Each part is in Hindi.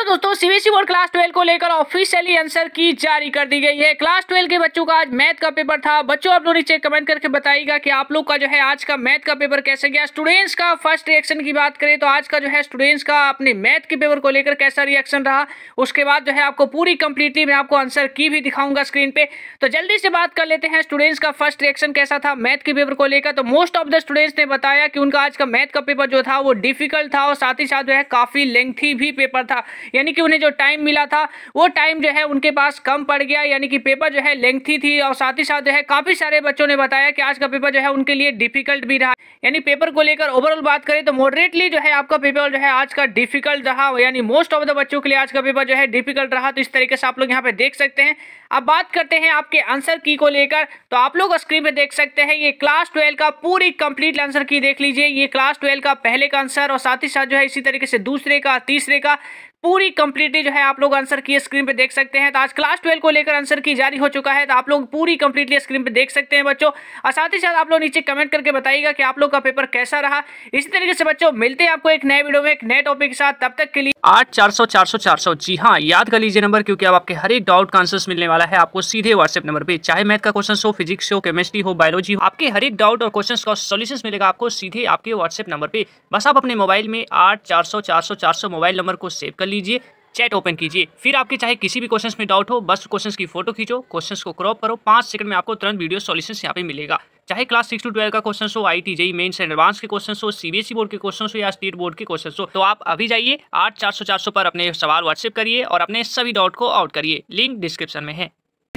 चलो तो दोस्तों सीबीएसई बोर्ड क्लास ट्वेल्व को लेकर ऑफिशियली आंसर की जारी कर दी गई है क्लास ट्वेल्व के बच्चों का आज मैथ का पेपर था बच्चों आप लोग नीचे कमेंट करके बताइएगा कि आप लोग का जो है आज का मैथ का पेपर कैसे गया स्टूडेंट्स का फर्स्ट रिएक्शन की बात करें तो आज का जो है स्टूडेंट्स का अपने मैथ के पेपर को लेकर कैसा रिएक्शन रहा उसके बाद जो है आपको पूरी कंप्लीटली मैं आपको आंसर की भी दिखाऊंगा स्क्रीन पे तो जल्दी से बात कर लेते हैं स्टूडेंट्स का फर्स्ट रिएक्शन कैसा था मैथ के पेपर को लेकर तो मोस्ट ऑफ द स्टूडेंट्स ने बताया कि उनका आज का मैथ का पेपर जो था वो डिफिकल्ट था और साथ ही साथ जो है काफी लेंथी भी पेपर था यानी कि उन्हें जो टाइम मिला था वो टाइम जो है उनके पास कम पड़ गया यानी कि पेपर जो है लेंथी थी और साथ ही साथ जो है काफ़ी सारे बच्चों ने बताया कि आज का पेपर जो है उनके लिए डिफिकल्ट भी रहा यानी पेपर को लेकर ओवरऑल बात करें तो मॉडरेटली जो है आपका पेपर जो है आज का डिफिकल्ट रहा यानी मोस्ट ऑफ द बच्चों के लिए आज का पेपर जो है डिफिकल्ट रहा तो इस तरीके से आप लोग यहाँ पे देख सकते हैं अब बात करते हैं आपके आंसर की को लेकर तो आप लोग स्क्रीन पे देख सकते हैं ये क्लास ट्वेल्व का पूरी कंप्लीट आंसर की देख लीजिए ये क्लास ट्वेल्व का पहले का आंसर और साथ ही साथ जो है इसी तरीके से दूसरे का तीसरे का पूरी कंप्लीटली जो है आप लोग आंसर की स्क्रीन पे देख सकते हैं तो आज क्लास ट्वेल्व को लेकर आंसर की जारी हो चुका है तो आप लोग पूरी कंप्लीटली स्क्रीन पे देख सकते हैं बच्चों और साथ ही साथ आप लोग नीचे कमेंट करके बताइएगा कि आप लोग का पेपर कैसा रहा इसी तरीके से बच्चों मिलते हैं आपको एक नए वीडियो में एक नए टॉपिक के साथ तब तक के लिए आठ चार सौ चार सौ चार सौ जी हाँ याद कर लीजिए नंबर क्योंकि अब आपके हर एक डाउट का आंसर मिलने वाला है आपको सीधे व्हाट्सएप नंबर पे चाहे मैथ का क्वेश्चन हो फिजिक्स हो केमिस्ट्री हो बायोलॉजी हो आपके हर एक डाउट और क्वेश्चन का सोल्यूशन मिलेगा आपको सीधे आपके व्हाट्सएप नंबर पे बस आप अपने मोबाइल में आठ चार सौ चार सौ चार सौ मोबाइल नंबर को सेव कर लीजिए चैट ओपन कीजिए फिर आपके चाहे किसी भी क्वेश्चन में डाउट हो बस क्वेश्चन की फोटो खींचो क्वेश्चन को क्रॉप करो पांच सेकंड में आपको तुरंत वीडियो सोल्यूशन यहाँ पे मिलेगा चाहे क्लास सिक्स टू ट्वेल्व का क्वेश्चन हो I T JEE mains and advance के क्वेश्चन हो सीबीएसई बोर्ड e के क्वेश्चन हो या स्टेट बोर्ड के क्वेश्चन हो तो आप अभी जाइए आठ चार सौ चार सौ पर अपने सवाल व्हाट्सएप करिए और अपने सभी डाउट को आउट करिए लिंक डिस्क्रिप्शन में है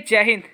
जय हिंद